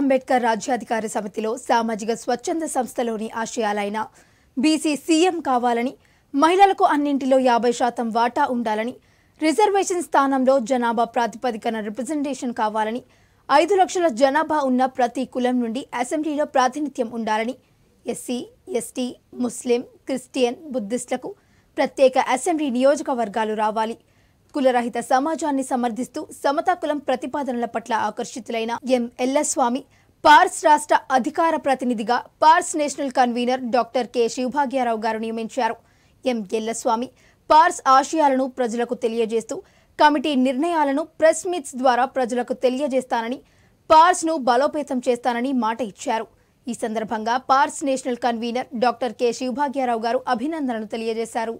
అంబేద్కర్ రాజ్యాధికార సమితిలో సామాజిక స్వచ్ఛంద సంస్థలోని ఆశయాలైన బీసీ సీఎం కావాలని మహిళలకు అన్నింటిలో యాభై శాతం వాటా ఉండాలని రిజర్వేషన్ స్థానంలో జనాభా ప్రాతిపదికన రిప్రజెంటేషన్ కావాలని ఐదు లక్షల జనాభా ఉన్న ప్రతి కులం నుండి అసెంబ్లీలో ప్రాతినిధ్యం ఉండాలని ఎస్సీ ఎస్టీ ముస్లిం క్రిస్టియన్ బుద్ధిస్టులకు ప్రత్యేక అసెంబ్లీ నియోజకవర్గాలు రావాలి కులరహిత సమాజాన్ని సమర్థిస్తూ సమతా కులం ప్రతిపాదనల పట్ల ఆకర్షితులైన ఎం ఎల్లస్వామి పార్స్ రాష్ట్ర అధికార ప్రతినిధిగా పార్స్ national convener doctor K Shivabhagyarao గారు నియమించారు ఎం ఎల్లస్వామి పార్స్ ఆశయాలను ప్రజలకు తెలియజేస్తూ కమిటీ నిర్ణయాలను ప్రెస్ మీట్స్ ద్వారా ప్రజలకు తెలియజేస్తానని పార్స్ ను బలోపేతం చేస్తానని మాట ఇచ్చారు ఈ సందర్భంగా పార్స్ national convener doctor K Shivabhagyarao గారు అభినందనలు తెలియజేశారు